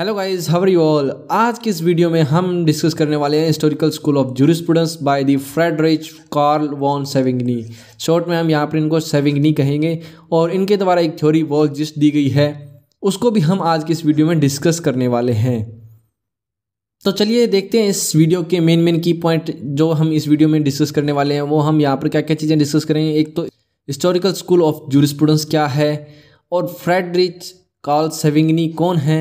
hello guys how are you all आज के इस वीडियो में हम डिस्कस करने वाले हैं historical school of jurisprudence by the Friedrich Karl von Savigny शॉर्ट में हम यहाँ पर इनको सेविंगनी कहेंगे और इनके द्वारा एक थ्योरी वर्क जिस दी गई है उसको भी हम आज के इस वीडियो में डिस्कस करने वाले हैं तो चलिए देखते हैं इस वीडियो के मेन मेन की पॉइंट जो हम इस वीडियो में डिस्कस करने वाले हैं वो हम यहाँ पर क्या क्या चीज़ें डिस्कस करेंगे एक तो हिस्टोरिकल स्कूल ऑफ जूरिस्प्रूडेंस क्या है और फ्रेडरिच कार्ल सेविंगनी कौन है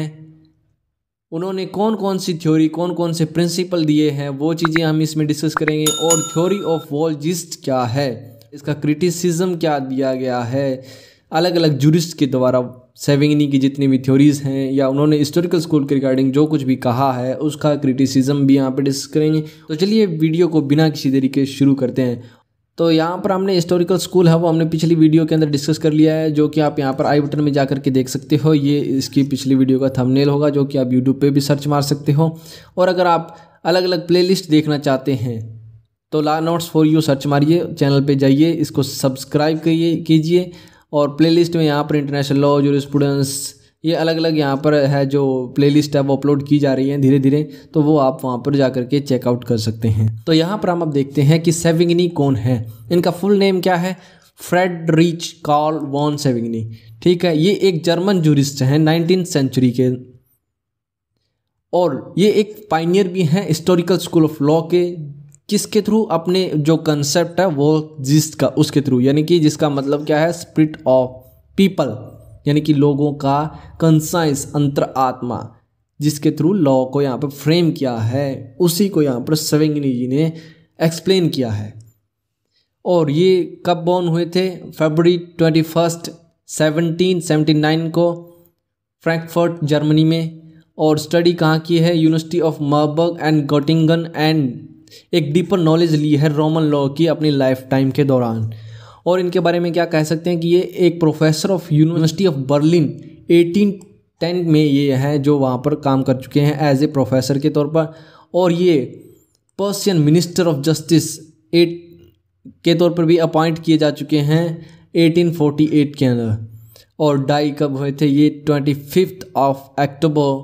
उन्होंने कौन कौन सी थ्योरी कौन कौन से प्रिंसिपल दिए हैं वो चीज़ें हम इसमें डिस्कस करेंगे और थ्योरी ऑफ वॉल जिस्ट क्या है इसका क्रिटिसिज्म क्या दिया गया है अलग अलग जूरिस्ट के द्वारा सेविंगनी की जितनी भी थ्योरीज़ हैं या उन्होंने हिस्टोरिकल स्कूल के रिगार्डिंग जो कुछ भी कहा है उसका क्रिटिसिज्म भी यहाँ पर डिस्कस करेंगे तो चलिए वीडियो को बिना किसी तरीके शुरू करते हैं तो यहाँ पर हमने हिस्टोरिकल स्कूल है वो हमने पिछली वीडियो के अंदर डिस्कस कर लिया है जो कि आप यहाँ पर आई बटन में जा करके देख सकते हो ये इसकी पिछली वीडियो का थंबनेल होगा जो कि आप यूट्यूब पे भी सर्च मार सकते हो और अगर आप अलग अलग प्लेलिस्ट देखना चाहते हैं तो law notes for you search मारिए चैनल पर जाइए इसको सब्सक्राइब करिए कीजिए और प्ले में यहाँ पर इंटरनेशनल लॉ स्टूडेंट्स ये अलग अलग यहाँ पर है जो प्लेलिस्ट है वो अपलोड की जा रही है धीरे धीरे तो वो आप वहाँ पर जा करके चेकआउट कर सकते हैं तो यहाँ पर हम अब देखते हैं कि सेविंगनी कौन है इनका फुल नेम क्या है Friedrich Karl von Savigny ठीक है ये एक जर्मन जूरिस्ट हैं नाइनटीन सेंचुरी के और ये एक पाइनियर भी हैं हिस्टोरिकल स्कूल ऑफ लॉ के किसके थ्रू अपने जो कंसेप्ट है वो जिस का उसके थ्रू यानी कि जिसका मतलब क्या है स्प्रिट ऑफ पीपल यानी कि लोगों का कंसाइस अंतर आत्मा जिसके थ्रू लॉ को यहाँ पर फ्रेम किया है उसी को यहाँ पर सवेंगनी जी ने एक्सप्लेन किया है और ये कब बॉर्न हुए थे February twenty first seventeen seventy nine को फ्रैंकफर्ट जर्मनी में और स्टडी कहाँ की है university of Marburg and Gottingen and एक डीपर नॉलेज ली है रोमन लॉ की अपनी लाइफ टाइम के दौरान और इनके बारे में क्या कह सकते हैं कि ये एक professor of university of Berlin eighteen ten में ये हैं जो वहाँ पर काम कर चुके हैं एज ए प्रोफेसर के तौर पर और ये पर्सियन मिनिस्टर ऑफ जस्टिस एट के तौर पर भी अपॉइंट किए जा चुके हैं 1848 के अंदर और डाई कब हुए थे ये ट्वेंटी फिफ्थ ऑफ अक्टूबर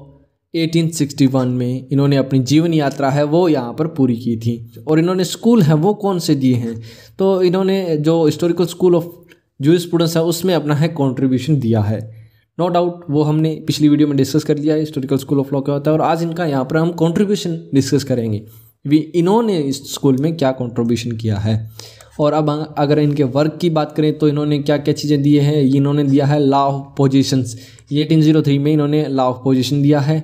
1861 में इन्होंने अपनी जीवन यात्रा है वो यहाँ पर पूरी की थी और इन्होंने स्कूल हैं वो कौन से दिए हैं तो इन्होंने जो हिस्टोरिकल स्कूल ऑफ जो स्टूडेंट्स है उसमें अपना है कॉन्ट्रीब्यूशन दिया है नो no डाउट वो हमने पिछली वीडियो में डिस्कस कर दिया है हिस्टोरिकल स्कूल ऑफ लॉ क्या होता है और आज इनका यहाँ पर हम कॉन्ट्रीब्यूशन डिस्कस करेंगे भी इन्होंने इस स्कूल में क्या कॉन्ट्रीब्यूशन किया है और अब अगर इनके वर्क की बात करें तो इन्होंने क्या क्या चीज़ें दिए हैं इन्होंने दिया है law of possessions eighteen zero three में इन्होंने लॉ ऑफ पोजिशन दिया है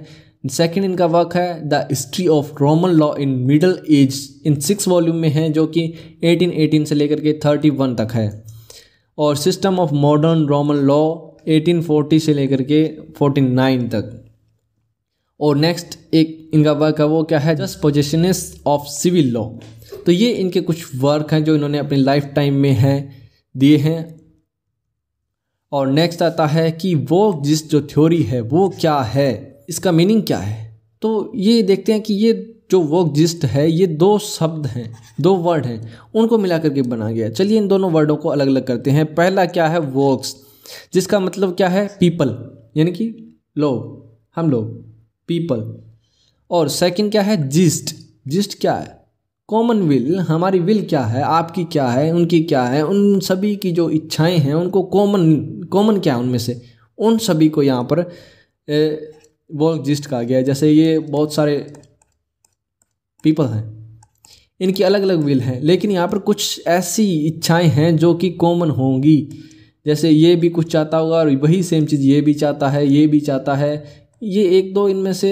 सेकेंड इनका वर्क है the history of Roman law in middle age in six volume में है जो कि 1818 से लेकर के 31 तक है और system of modern Roman law 1840 से लेकर के 49 तक और नेक्स्ट एक इनका वर्क है वो क्या है just possessions of civil law तो ये इनके कुछ वर्क हैं जो इन्होंने अपनी लाइफ टाइम में हैं दिए हैं और नेक्स्ट आता है कि वो जिस जो थ्योरी है वो क्या है इसका मीनिंग क्या है तो ये देखते हैं कि ये जो वर्क जिस्ट है ये दो शब्द हैं दो वर्ड हैं उनको मिला करके बना गया चलिए इन दोनों वर्डों को अलग अलग करते हैं पहला क्या है वर्क्स जिसका मतलब क्या है पीपल यानी कि लोग हम लोग पीपल और सेकंड क्या है जिस्ट जिस्ट क्या है कॉमन विल हमारी विल क्या है आपकी क्या है उनकी क्या है उन सभी की जो इच्छाएं हैं उनको कॉमन कॉमन क्या है उनमें से उन सभी को यहाँ पर वो एग्जिस्ट कहा गया है जैसे ये बहुत सारे पीपल हैं इनकी अलग अलग विल हैं लेकिन यहाँ पर कुछ ऐसी इच्छाएं हैं जो कि कॉमन होंगी जैसे ये भी कुछ चाहता होगा और वही सेम चीज़ ये भी चाहता है ये भी चाहता है ये एक दो इनमें से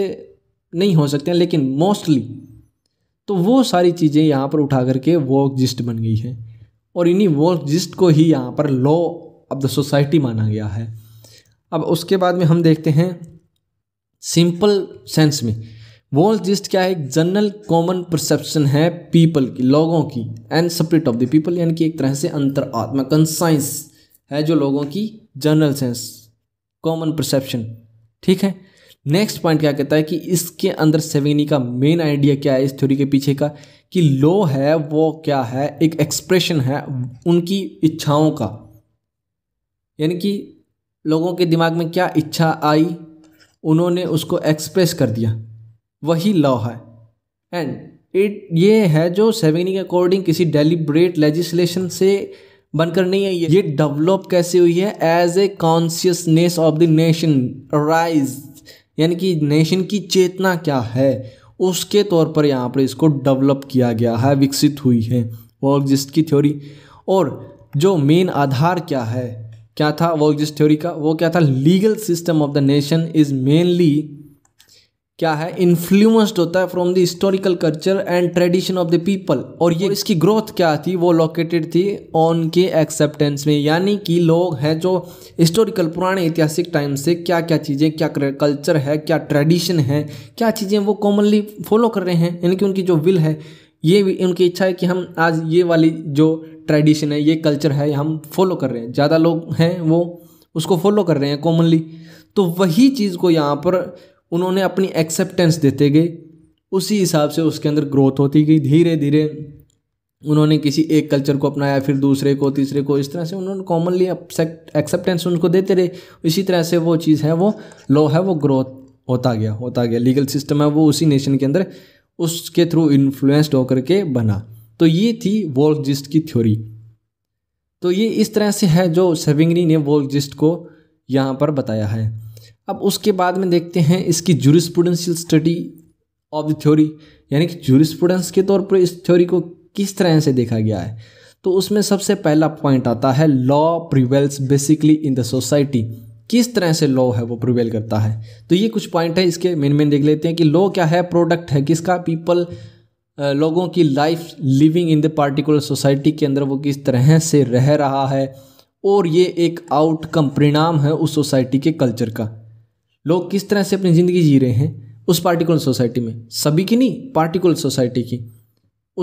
नहीं हो सकते हैं लेकिन मोस्टली तो वो सारी चीज़ें यहाँ पर उठा करके वो एग्जिस्ट बन गई हैं और इन्हीं वो एग्जिस्ट को ही यहाँ पर लॉ ऑफ द सोसाइटी माना गया है अब उसके बाद में हम देखते हैं सिंपल सेंस में वॉल्स जिस्ट क्या है जनरल कॉमन परसेप्शन है पीपल की लोगों की and spirit of the people यानी कि एक तरह से अंतर आत्मा कंसाइंस है जो लोगों की जनरल सेंस कॉमन परसेप्शन ठीक है नेक्स्ट पॉइंट क्या कहता है कि इसके अंदर सेवेनी का मेन आइडिया क्या है इस थ्योरी के पीछे का कि लो है वो क्या है एक एक्सप्रेशन है उनकी इच्छाओं का यानी कि लोगों के दिमाग में क्या इच्छा आई उन्होंने उसको एक्सप्रेस कर दिया वही लॉ है एंड इट ये है जो सेवेनी के अकॉर्डिंग किसी डेलिब्रेट लेजिस्लेशन से बनकर नहीं आई है ये डेवलप कैसे हुई है as a consciousness of the nation rise यानी कि नेशन की चेतना क्या है उसके तौर पर यहाँ पर इसको डेवलप किया गया है विकसित हुई है एग्जिस्ट की थ्योरी और जो मेन आधार क्या है क्या था वो जिस थ्योरी का वो क्या था legal system of the nation is mainly क्या है इन्फ्लुएंस्ड होता है from the historical culture and tradition of the people और ये इसकी ग्रोथ क्या थी वो लोकेटेड थी ऑन के एक्सेप्टेंस में यानी कि लोग हैं जो हिस्टोरिकल पुराने ऐतिहासिक टाइम से क्या क्या चीज़ें क्या कल्चर है क्या ट्रेडिशन है क्या चीज़ें वो कॉमनली फॉलो कर रहे हैं यानी कि उनकी जो विल है ये भी उनकी इच्छा है कि हम आज ये वाली जो ट्रेडिशन है ये कल्चर है हम फॉलो कर रहे हैं ज़्यादा लोग हैं वो उसको फॉलो कर रहे हैं कॉमनली तो वही चीज़ को यहाँ पर उन्होंने अपनी एक्सेप्टेंस देते गए उसी हिसाब से उसके अंदर ग्रोथ होती गई धीरे धीरे उन्होंने किसी एक कल्चर को अपनाया फिर दूसरे को तीसरे को इस तरह से उन्होंने कॉमनली एक्सेप्टेंस उनको देते रहे इसी तरह से वो चीज़ है वो लॉ है वो ग्रोथ होता गया होता गया लीगल सिस्टम है वो उसी नेशन के अंदर उसके थ्रू इन्फ्लुएंस्ड होकर के बना तो ये थी वोल्जिस्ट की थ्योरी तो ये इस तरह से है जो सेविंगनी ने वोल्जिस्ट को यहाँ पर बताया है अब उसके बाद में देखते हैं इसकी jurisprudential study of the theory यानी कि जुरिस्पूडेंस के तौर पर इस थ्योरी को किस तरह से देखा गया है तो उसमें सबसे पहला पॉइंट आता है law prevails basically in the society किस तरह से लॉ है वो प्रिवेल करता है तो ये कुछ पॉइंट है इसके मेन मेन देख लेते हैं कि लॉ क्या है प्रोडक्ट है किसका पीपल लोगों की life living in the particular society के अंदर वो किस तरह से रह रहा है और ये एक आउटकम परिणाम है उस सोसाइटी के कल्चर का लोग किस तरह से अपनी ज़िंदगी जी रहे हैं उस पार्टिकुलर सोसाइटी में सभी की नहीं पार्टिकुलर सोसाइटी की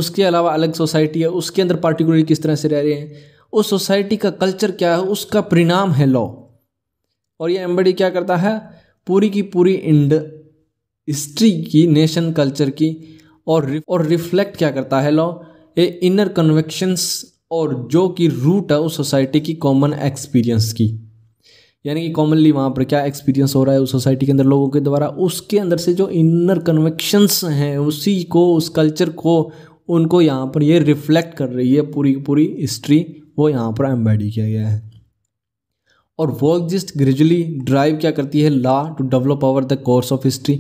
उसके अलावा अलग सोसाइटी है उसके अंदर पार्टिकुलर किस तरह से रह रहे हैं उस सोसाइटी का कल्चर क्या है उसका परिणाम है लॉ और ये एम्बेडी क्या करता है पूरी की पूरी इंड हिस्ट्री की नेशन कल्चर की और और रिफ्लेक्ट क्या करता है लॉ ये इनर कन्वेक्शंस और जो कि रूट है उस सोसाइटी की कॉमन एक्सपीरियंस की यानी कि कॉमनली वहाँ पर क्या एक्सपीरियंस हो रहा है उस सोसाइटी के अंदर लोगों के द्वारा उसके अंदर से जो इनर कन्वेक्शंस हैं उसी को उस कल्चर को उनको यहाँ पर ये रिफ्लेक्ट कर रही है पूरी पूरी हिस्ट्री वो यहाँ पर एम्बेडी किया गया है और वो एग्जिस्ट ग्रेजुअली ड्राइव क्या करती है law to develop over the course of history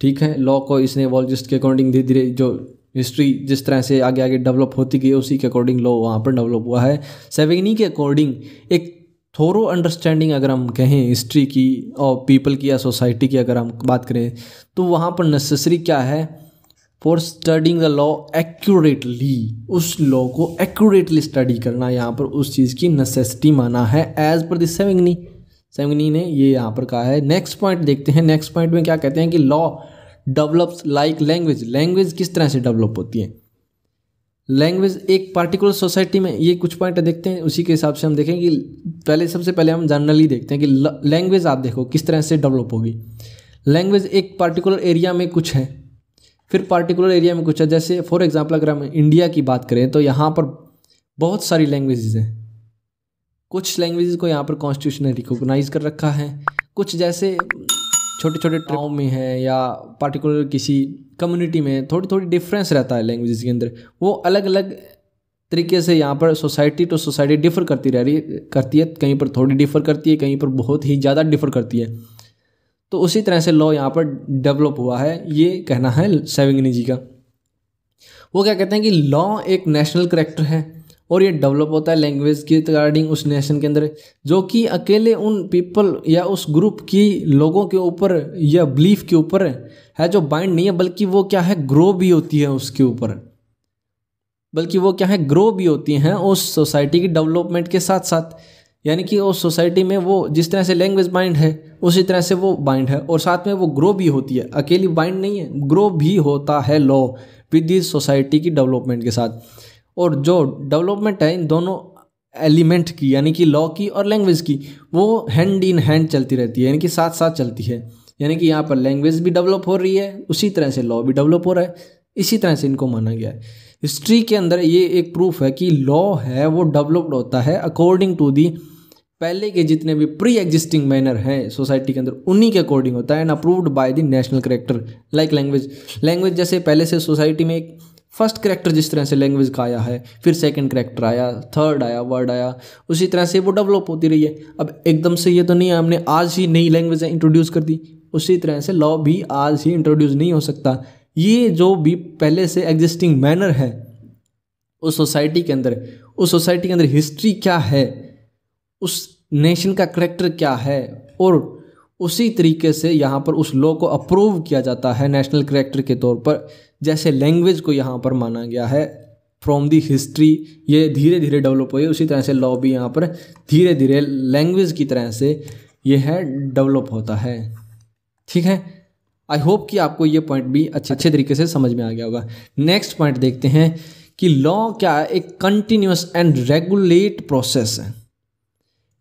ठीक है लॉ को इसने वॉलजिस्ट के अकॉर्डिंग धीरे धीरे जो हिस्ट्री जिस तरह से आगे आगे डेवलप होती गई उसी के अकॉर्डिंग लॉ वहाँ पर डेवलप हुआ है सेवेगनी के अकॉर्डिंग एक थोरो अंडरस्टैंडिंग अगर हम कहें हिस्ट्री की और पीपल की या सोसाइटी की अगर हम बात करें तो वहाँ पर नेसेसरी क्या है for studying the law accurately उस लॉ को एक्यूरेटली स्टडी करना यहाँ पर उस चीज़ की नेसेसिटी माना है एज पर दिस सेवंगनी ने ये यहाँ पर कहा है नेक्स्ट पॉइंट देखते हैं नेक्स्ट पॉइंट में क्या कहते हैं कि law develops like language language किस तरह से डेवलप होती है लैंग्वेज एक पर्टिकुलर सोसाइटी में ये कुछ पॉइंट देखते हैं उसी के हिसाब से हम देखें कि पहले सबसे पहले हम जनरली देखते हैं कि लैंग्वेज आप देखो किस तरह से डेवलप होगी लैंग्वेज एक पर्टिकुलर एरिया में कुछ है फिर पार्टिकुलर एरिया में कुछ है जैसे फॉर एग्जाम्पल अगर हम इंडिया की बात करें तो यहाँ पर बहुत सारी लैंग्वेजेज हैं कुछ लैंग्वेज को यहाँ पर कॉन्स्टिट्यूशन ने रिकोगनाइज कर रखा है कुछ जैसे छोटे छोटे टाउन में है या पार्टिकुलर किसी कम्युनिटी में थोड़ी थोड़ी डिफरेंस रहता है लैंग्वेजेस के अंदर वो अलग अलग तरीके से यहाँ पर सोसाइटी टू सोसाइटी डिफ़र करती रह रही करती है कहीं पर थोड़ी डिफ़र करती है कहीं पर बहुत ही ज़्यादा डिफ़र करती है तो उसी तरह से लॉ यहाँ पर डेवलप हुआ है ये कहना है सेविंगनी जी का वो क्या कहते हैं कि लॉ एक नेशनल करेक्टर है और ये डेवलप होता है लैंग्वेज के रिगार्डिंग उस नेशन के अंदर जो कि अकेले उन पीपल या उस ग्रुप की लोगों के ऊपर या बिलीफ के ऊपर है जो बाइंड नहीं है बल्कि वो क्या है ग्रो भी होती है उसके ऊपर बल्कि वो क्या है ग्रो भी होती हैं उस सोसाइटी की डेवलपमेंट के साथ साथ यानी कि उस सोसाइटी में वो जिस तरह से लैंग्वेज बाइंड है उसी तरह से वो बाइंड है और साथ में वो ग्रो भी होती है अकेली बाइंड नहीं है ग्रो भी होता है लॉ विद दिस सोसाइटी की डेवलपमेंट के साथ और जो डेवलपमेंट है इन दोनों एलिमेंट की यानी कि लॉ की और लैंग्वेज की वो हैंड इन हैंड चलती रहती है यानी कि साथ साथ चलती है यानी कि यहाँ पर लैंग्वेज भी डेवलप हो रही है उसी तरह से लॉ भी डेवलप हो रहा है इसी तरह से इनको माना गया है हिस्ट्री के अंदर ये एक प्रूफ है कि लॉ है वो डेवलप्ड होता है अकॉर्डिंग टू दी पहले के जितने भी प्री एग्जिस्टिंग मैनर हैं सोसाइटी के अंदर उन्हीं के अकॉर्डिंग होता है and approved by the national character like language language जैसे पहले से सोसाइटी में एक फर्स्ट करेक्टर जिस तरह से लैंग्वेज का आया है फिर सेकंड करेक्टर आया थर्ड आया वर्ड आया उसी तरह से वो डेवलप होती रही है अब एकदम से ये तो नहीं है हमने आज ही नई लैंग्वेज इंट्रोड्यूस कर दी उसी तरह से लॉ भी आज ही इंट्रोड्यूस नहीं हो सकता ये जो भी पहले से एग्जिस्टिंग मैनर है उस सोसाइटी के अंदर उस सोसाइटी के अंदर हिस्ट्री क्या है उस नेशन का करेक्टर क्या है और उसी तरीके से यहाँ पर उस लॉ को अप्रूव किया जाता है नेशनल करेक्टर के तौर पर जैसे लैंग्वेज को यहाँ पर माना गया है फ्रॉम दी हिस्ट्री ये धीरे धीरे डेवलप हुई उसी तरह से लॉ भी यहाँ पर धीरे धीरे लैंग्वेज की तरह से ये है डेवलप होता है ठीक है आई होप कि आपको ये पॉइंट भी अच्छे अच्छे तरीके से समझ में आ गया होगा नेक्स्ट पॉइंट देखते हैं कि लॉ क्या एक कंटिन्यूस एंड रेगुलेट प्रोसेस है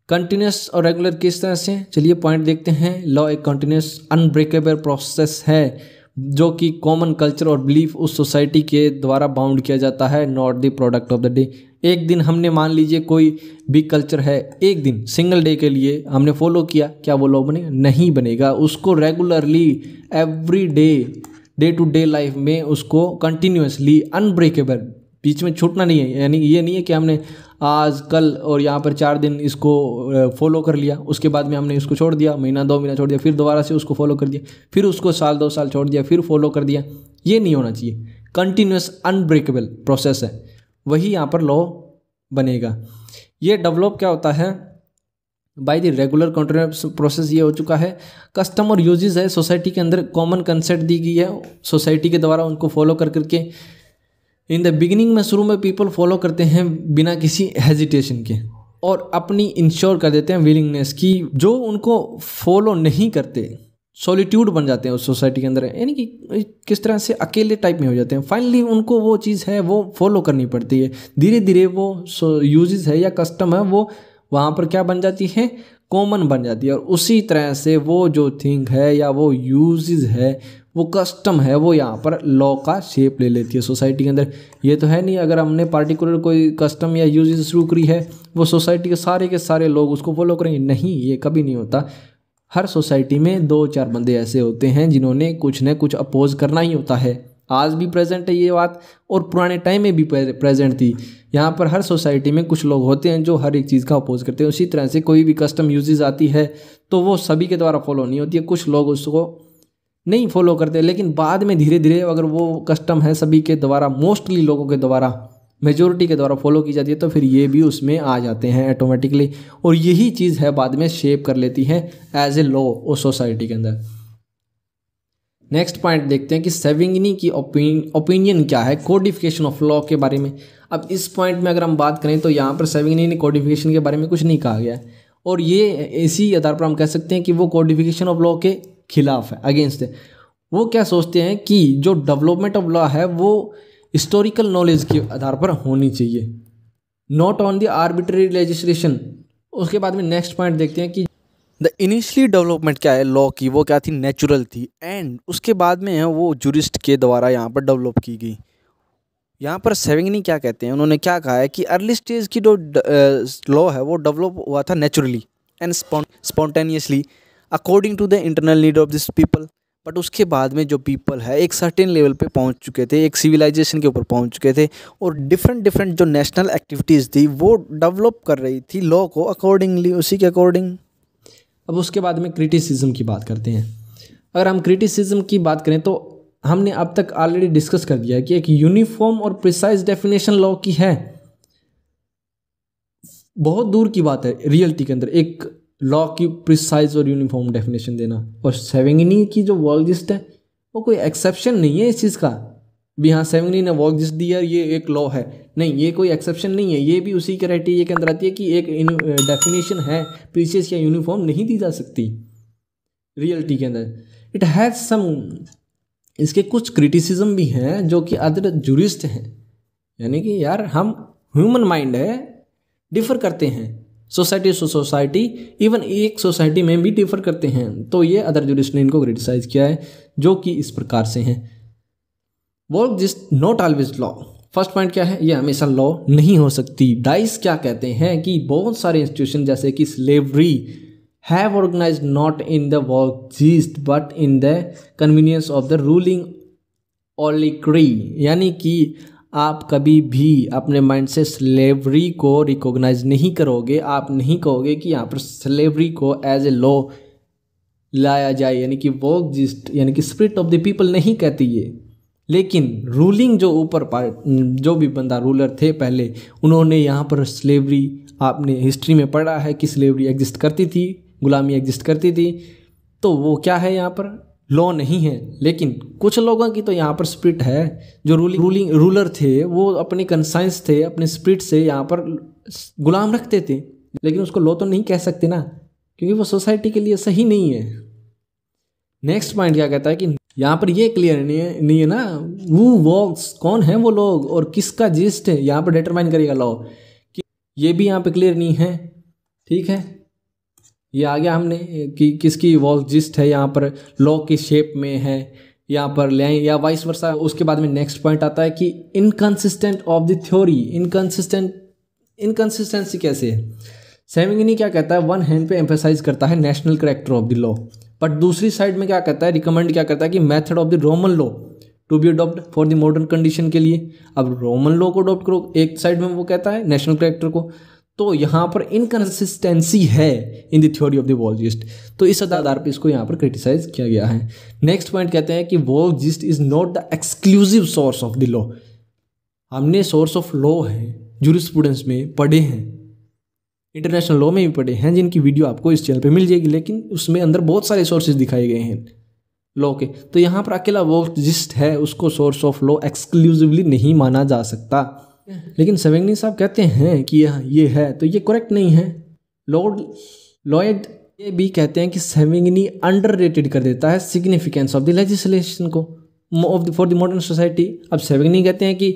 कंटिन्यूस और रेगुलर किस तरह से चलिए पॉइंट देखते हैं लॉ एक कंटिन्यूस अनब्रेकेबल प्रोसेस है जो कि कॉमन कल्चर और बिलीफ उस सोसाइटी के द्वारा बाउंड किया जाता है not the product of the day एक दिन हमने मान लीजिए कोई भी कल्चर है एक दिन सिंगल डे के लिए हमने फॉलो किया क्या वो लॉ बने नहीं बनेगा उसको regularly every day day to day life में उसको कंटिन्यूसली अनब्रेकेबल बीच में छूटना नहीं है यानी ये नहीं है कि हमने आज कल और यहाँ पर चार दिन इसको फॉलो कर लिया उसके बाद में हमने इसको छोड़ दिया महीना दो महीना छोड़ दिया फिर दोबारा से उसको फॉलो कर दिया फिर उसको साल दो साल छोड़ दिया फिर फॉलो कर दिया ये नहीं होना चाहिए कंटिन्यूस अनब्रेकेबल प्रोसेस है वही यहाँ पर लॉ बनेगा ये डेवलप क्या होता है by the regular continuous process ये हो चुका है कस्टमर यूजेज है सोसाइटी के अंदर कॉमन कंसेप्ट दी गई है सोसाइटी के द्वारा उनको फॉलो कर करके इन द बिगिनिंग में शुरू में पीपल फॉलो करते हैं बिना किसी हेजिटेशन के और अपनी इंश्योर कर देते हैं विलिंगनेस की जो उनको फॉलो नहीं करते सॉलिट्यूड बन जाते हैं उस सोसाइटी के अंदर यानी कि किस तरह से अकेले टाइप में हो जाते हैं फाइनली उनको वो चीज़ है वो फॉलो करनी पड़ती है धीरे धीरे वो यूजेस है या कस्टम है वो वहाँ पर क्या बन जाती है कॉमन बन जाती है और उसी तरह से वो जो थिंग है या वो यूजेस है वो कस्टम है वो यहाँ पर लॉ का शेप ले लेती है सोसाइटी के अंदर ये तो है नहीं अगर हमने पार्टिकुलर कोई कस्टम या यूजेज शुरू करी है वो सोसाइटी के सारे के सारे लोग उसको फॉलो करेंगे नहीं ये कभी नहीं होता हर सोसाइटी में दो चार बंदे ऐसे होते हैं जिन्होंने कुछ न कुछ अपोज करना ही होता है आज भी प्रेजेंट है ये बात और पुराने टाइम में भी प्रेजेंट थी यहाँ पर हर सोसाइटी में कुछ लोग होते हैं जो हर एक चीज़ का अपोज करते हैं उसी तरह से कोई भी कस्टम यूजेज आती है तो वो सभी के द्वारा फॉलो नहीं होती है कुछ लोग उसको नहीं फॉलो करते लेकिन बाद में धीरे धीरे अगर वो कस्टम है सभी के द्वारा मोस्टली लोगों के द्वारा मेजोरिटी के द्वारा फॉलो की जाती है तो फिर ये भी उसमें आ जाते हैं ऑटोमेटिकली और यही चीज़ है बाद में शेप कर लेती है एज ए लॉ और सोसाइटी के अंदर नेक्स्ट पॉइंट देखते हैं कि सेविंगनी की ओपिनियन क्या है कोडिफिकेशन ऑफ लॉ के बारे में अब इस पॉइंट में अगर हम बात करें तो यहाँ पर सेविंगनी ने कोडिफिकेशन के बारे में कुछ नहीं कहा गया है और ये इसी आधार पर हम कह सकते हैं कि वो कोडिफिकेशन ऑफ लॉ के खिलाफ है अगेंस्ट है वो क्या सोचते हैं कि जो डेवलपमेंट ऑफ लॉ है वो हिस्टोरिकल नॉलेज के आधार पर होनी चाहिए not on the arbitrary legislation उसके बाद में नेक्स्ट पॉइंट देखते हैं कि द इनिशियली डेवलपमेंट क्या है लॉ की वो क्या थी नेचुरल थी एंड उसके बाद में वो जूरिस्ट के द्वारा यहाँ पर डेवलप की गई यहाँ पर सेविंगनी क्या कहते हैं उन्होंने क्या कहा है कि अर्ली स्टेज की जो लॉ uh, है वो डेवलप हुआ था naturally and spontaneously according to the internal need of this people but उसके बाद में जो पीपल है एक सर्टेन लेवल पे पहुंच चुके थे एक सिविलाइजेशन के ऊपर पहुंच चुके थे और डिफरेंट डिफरेंट जो नेशनल एक्टिविटीज़ थी वो डेवलप कर रही थी लॉ को अकॉर्डिंगली उसी के अकॉर्डिंग अब उसके बाद में क्रिटिसिज्म की बात करते हैं अगर हम क्रिटिसिज्म की बात करें तो हमने अब तक ऑलरेडी डिस्कस कर दिया कि एक यूनिफॉर्म और प्रिसाइज डेफिनेशन लॉ की है बहुत दूर की बात है रियलिटी के अंदर एक लॉ की प्रिसाइज और यूनिफॉर्म डेफिनेशन देना और सेवेंगनी की जो वर्कजिस्ट है वो कोई एक्सेप्शन नहीं है इस चीज़ का भी हाँ सेवेंगनी ने वर्कजिस्ट दिया ये एक लॉ है नहीं ये कोई एक्सेप्शन नहीं है ये भी उसी क्राइटेरिया के अंदर आती है कि एक डेफिनेशन है प्रीसियस या यूनिफॉर्म नहीं दी जा सकती रियलिटी के अंदर इट हैज़ सम इसके कुछ क्रिटिसिज्म भी हैं जो कि अदर जुरिस्ट हैं यानी कि यार हम ह्यूमन माइंड है डिफर करते हैं सोसाइटी टू सोसाइटी इवन एक सोसाइटी में भी डिफर करते हैं तो ये अदर जुडिशन ने इनको क्रिटिसाइज किया है जो कि इस प्रकार से हैं वर्क जिस not always law first point क्या है ये हमेशा लॉ नहीं हो सकती डाइस क्या कहते हैं कि बहुत सारे इंस्टीट्यूशन जैसे कि slavery have organize not in the वर्क जीस्ट but in the convenience of the ruling oligarchy यानी कि आप कभी भी अपने माइंड से स्लेवरी को रिकॉग्नाइज नहीं करोगे आप नहीं कहोगे कि यहाँ पर स्लेवरी को एज ए लॉ लाया जाए यानी कि वो एग्जिस्ट यानी कि स्प्रिट ऑफ द पीपल नहीं कहती ये लेकिन रूलिंग जो ऊपर पार्ट जो भी बंदा रूलर थे पहले उन्होंने यहाँ पर स्लेवरी आपने हिस्ट्री में पढ़ा है कि स्लेवरी एग्जिस्ट करती थी गुलामी एग्जिस्ट करती थी तो वो क्या है यहाँ पर लॉ नहीं है लेकिन कुछ लोगों की तो यहाँ पर स्प्रिट है जो रूलिंग रूलिंग रूलर थे वो अपने कंसाइंस थे अपने स्प्रिट से यहाँ पर गुलाम रखते थे लेकिन उसको लॉ तो नहीं कह सकते ना क्योंकि वो सोसाइटी के लिए सही नहीं है नेक्स्ट पॉइंट क्या कहता है कि यहाँ पर ये क्लियर नहीं है नहीं है ना वो वॉक्स कौन है वो लोग और किसका जिस्ट है यहाँ पर डिटरमाइन करेगा लॉ कि ये भी यहाँ पर क्लियर नहीं है ठीक है ये आ गया हमने कि किसकी वॉल जिस्ट है यहाँ पर लॉ की शेप में है यहाँ पर लें या वाइस वर्षा उसके बाद में नेक्स्ट पॉइंट आता है कि inconsistent of the theory inconsistent inconsistency कैसे है सेमिंगनी क्या कहता है वन हैंड पे एम्फेसाइज करता है national character of the law but दूसरी साइड में क्या कहता है रिकमेंड क्या करता है कि method of the Roman law to be adopt for the modern condition के लिए अब रोमन लॉ को अडोप्ट करो एक साइड में वो कहता है नेशनल करेक्टर को तो यहाँ पर इनकन्सिस्टेंसी है in the theory of the वॉलजिस्ट तो इस आधार पर इसको यहाँ पर क्रिटिसाइज किया गया है नेक्स्ट पॉइंट कहते हैं कि वॉलजिस्ट is not the exclusive source of the law हमने सोर्स ऑफ लॉ है स्टूडेंट्स में पढ़े हैं इंटरनेशनल लॉ में भी पढ़े हैं जिनकी वीडियो आपको इस चैनल पर मिल जाएगी लेकिन उसमें अंदर बहुत सारे सोर्सेज दिखाए गए हैं लॉ के तो यहाँ पर अकेला वॉलजिस्ट है उसको सोर्स ऑफ लॉ एक्सक्लूसिवली नहीं माना जा सकता लेकिन सवेंगनी साहब कहते हैं कि यह ये है तो ये करेक्ट नहीं है लॉर्ड लॉयड ये भी कहते हैं कि सेविंगनी अंडर कर देता है सिग्निफिकेंस ऑफ द लेजिस्लेशन को of the for the modern society अब सेविंगनी कहते हैं कि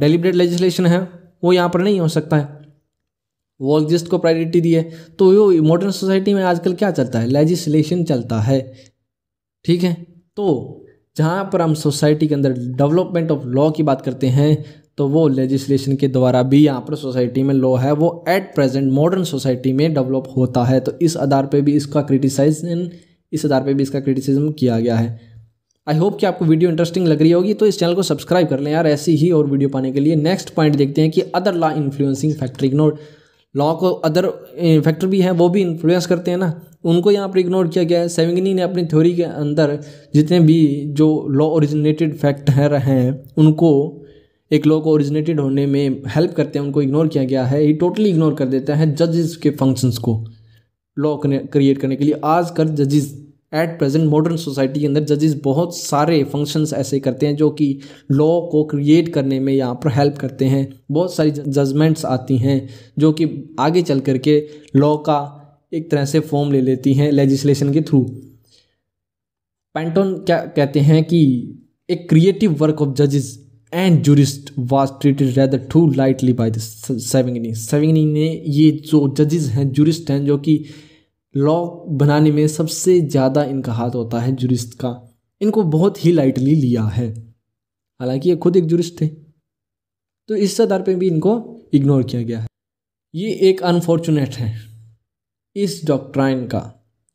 डेलीबरेट लेजिस्लेशन है वो यहाँ पर नहीं हो सकता है वो एग्जिस्ट को प्रायोरिटी दी है तो वो मॉडर्न सोसाइटी में आजकल क्या चलता है लेजिस्लेशन चलता है ठीक है तो जहाँ पर हम सोसाइटी के अंदर डेवलपमेंट ऑफ लॉ की बात करते हैं तो वो लेजिस्लेशन के द्वारा भी यहाँ पर सोसाइटी में लॉ है वो एट प्रेजेंट मॉडर्न सोसाइटी में डेवलप होता है तो इस आधार पे भी इसका क्रिटिसाइजन इस आधार पे भी इसका क्रिटिसिज्म किया गया है आई होप कि आपको वीडियो इंटरेस्टिंग लग रही होगी तो इस चैनल को सब्सक्राइब कर लें यार ऐसी ही और वीडियो पाने के लिए नेक्स्ट पॉइंट देखते हैं कि other law influencing factor ignore law को अदर फैक्टर eh, भी हैं वो भी इन्फ्लुएंस करते हैं ना उनको यहाँ पर इग्नोर किया गया है सेविंगनी ने अपनी थ्योरी के अंदर जितने भी जो लॉ ओरिजिनेटेड फैक्टर हैं उनको एक लॉ को ओरिजिनेटेड होने में हेल्प करते हैं उनको इग्नोर किया गया है ये टोटली इग्नोर कर देता है जजेस के फंक्शंस को लॉ क्रिएट करने के लिए आजकल जजेस एट प्रेजेंट मॉडर्न सोसाइटी के अंदर जजेस बहुत सारे फंक्शंस ऐसे करते हैं जो कि लॉ को क्रिएट करने में यहाँ पर हेल्प करते हैं बहुत सारी जजमेंट्स आती हैं जो कि आगे चल करके लॉ का एक तरह से फॉर्म ले लेती हैं लेजिस्लेशन के थ्रू पेंटोन क्या कहते हैं कि एक क्रिएटिव वर्क ऑफ जजेस and jurist was treated rather too lightly by the Savigny ने ये जो जजेज हैं जूरिस्ट हैं जो कि लॉ बनाने में सबसे ज़्यादा इनका हाथ होता है जूरिस्ट का इनको बहुत ही लाइटली लिया है हालांकि ये खुद एक जूरिस्ट थे तो इस आधार पर भी इनको इग्नोर किया गया है ये एक अनफॉर्चुनेट है इस डॉक्ट्राइन का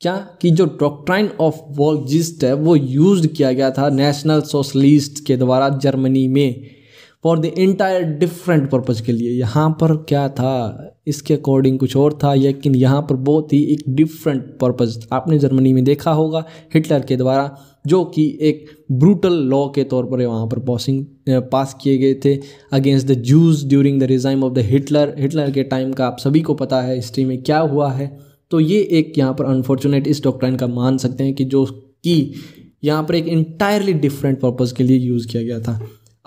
क्या कि जो डॉक्ट्राइन ऑफ वॉलजिस्ट है वो यूज किया गया था नेशनल सोशलिस्ट के द्वारा जर्मनी में for the entire different purpose के लिए यहाँ पर क्या था इसके अकॉर्डिंग कुछ और था लेकिन यहाँ पर बहुत ही एक डिफरेंट पर्पज आपने जर्मनी में देखा होगा हिटलर के द्वारा जो कि एक ब्रूटल लॉ के तौर पर वहाँ पर पॉसिंग पास किए गए थे against the Jews during the regime of the Hitler Hitler के टाइम का आप सभी को पता है हिस्ट्री में क्या हुआ है तो ये एक यहाँ पर अनफॉर्चुनेट इस डॉक्ट्राइन का मान सकते हैं कि जो कि यहाँ पर एक इंटायरली डिफरेंट पर्पज़ के लिए यूज़ किया गया था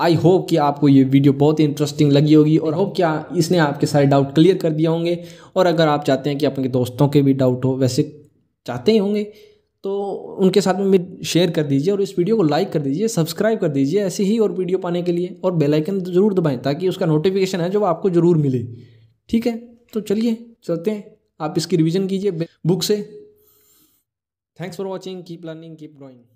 आई होप कि आपको ये वीडियो बहुत ही इंटरेस्टिंग लगी होगी और होप क्या इसने आपके सारे डाउट क्लियर कर दिया होंगे और अगर आप चाहते हैं कि अपने दोस्तों के भी डाउट हो वैसे चाहते ही होंगे तो उनके साथ में शेयर कर दीजिए और इस वीडियो को लाइक कर दीजिए सब्सक्राइब कर दीजिए ऐसे ही और वीडियो पाने के लिए और बेल आइकन ज़रूर दबाएं ताकि उसका नोटिफिकेशन है जो आपको ज़रूर मिले ठीक है तो चलिए चलते हैं आप इसकी रिविज़न कीजिए बुक से thanks for watching keep learning keep drawing